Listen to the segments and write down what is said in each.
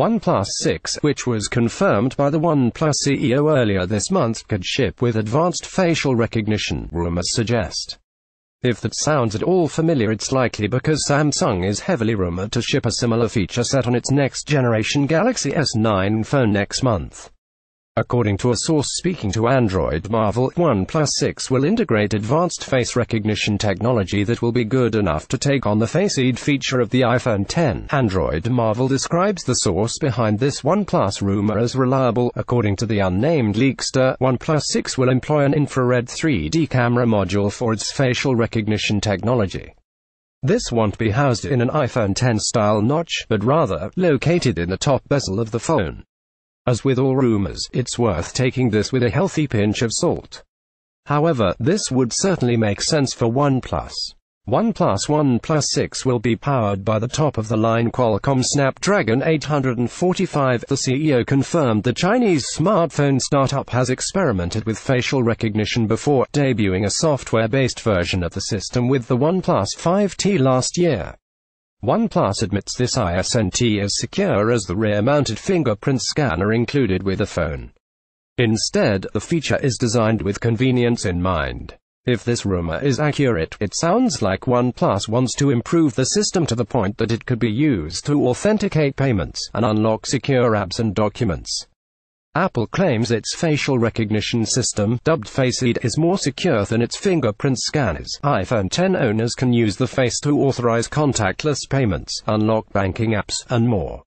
OnePlus 6, which was confirmed by the OnePlus CEO earlier this month, could ship with advanced facial recognition, rumors suggest. If that sounds at all familiar it's likely because Samsung is heavily rumored to ship a similar feature set on its next generation Galaxy S9 phone next month. According to a source speaking to Android Marvel, OnePlus 6 will integrate advanced face recognition technology that will be good enough to take on the Face ID feature of the iPhone 10. Android Marvel describes the source behind this OnePlus rumor as reliable. According to the unnamed leakster, OnePlus 6 will employ an infrared 3D camera module for its facial recognition technology. This won't be housed in an iPhone 10 style notch, but rather located in the top bezel of the phone. As with all rumors, it's worth taking this with a healthy pinch of salt. However, this would certainly make sense for OnePlus. OnePlus OnePlus 6 will be powered by the top-of-the-line Qualcomm Snapdragon 845. The CEO confirmed the Chinese smartphone startup has experimented with facial recognition before, debuting a software-based version of the system with the OnePlus 5T last year. OnePlus admits this ISNT is secure as the rear-mounted fingerprint scanner included with the phone. Instead, the feature is designed with convenience in mind. If this rumor is accurate, it sounds like OnePlus wants to improve the system to the point that it could be used to authenticate payments and unlock secure apps and documents. Apple claims its facial recognition system, dubbed Face ID, is more secure than its fingerprint scanners. iPhone 10 owners can use the Face to authorize contactless payments, unlock banking apps, and more.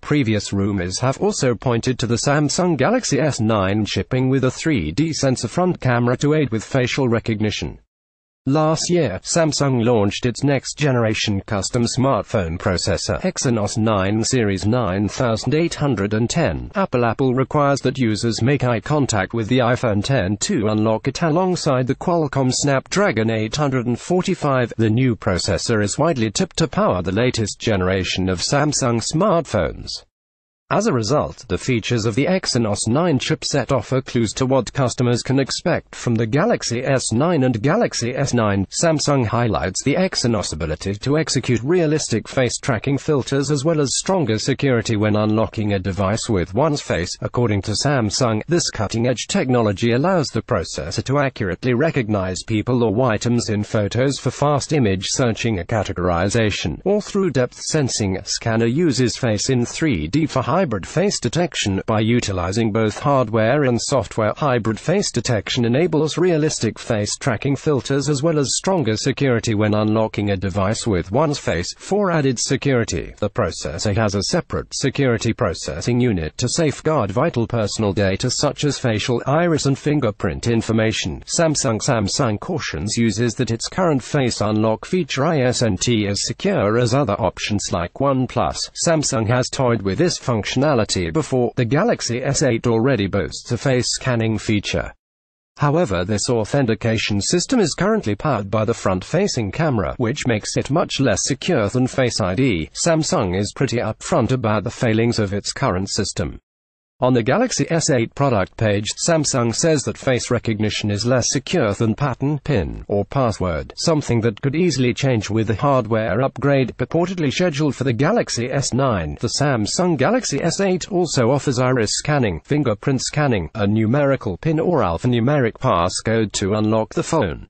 Previous rumors have also pointed to the Samsung Galaxy S9 shipping with a 3D sensor front camera to aid with facial recognition. Last year, Samsung launched its next-generation custom smartphone processor, Exynos 9 Series 9810. Apple Apple requires that users make eye contact with the iPhone 10 to unlock it alongside the Qualcomm Snapdragon 845. The new processor is widely tipped to power the latest generation of Samsung smartphones. As a result, the features of the Exynos 9 chipset offer clues to what customers can expect from the Galaxy S9 and Galaxy S9. Samsung highlights the Exynos ability to execute realistic face tracking filters as well as stronger security when unlocking a device with one's face. According to Samsung, this cutting-edge technology allows the processor to accurately recognize people or items in photos for fast image searching, categorization, or through depth sensing. Scanner uses face in 3D for high hybrid face detection by utilizing both hardware and software. Hybrid face detection enables realistic face tracking filters as well as stronger security when unlocking a device with one's face. For added security, the processor has a separate security processing unit to safeguard vital personal data such as facial, iris and fingerprint information. Samsung Samsung cautions users that its current face unlock feature ISNT is secure as other options like OnePlus. Samsung has toyed with this function functionality before, the Galaxy S8 already boasts a face scanning feature. However this authentication system is currently powered by the front-facing camera, which makes it much less secure than Face ID. Samsung is pretty upfront about the failings of its current system. On the Galaxy S8 product page, Samsung says that face recognition is less secure than pattern, PIN, or password, something that could easily change with the hardware upgrade purportedly scheduled for the Galaxy S9. The Samsung Galaxy S8 also offers iris scanning, fingerprint scanning, a numerical PIN or alphanumeric passcode to unlock the phone.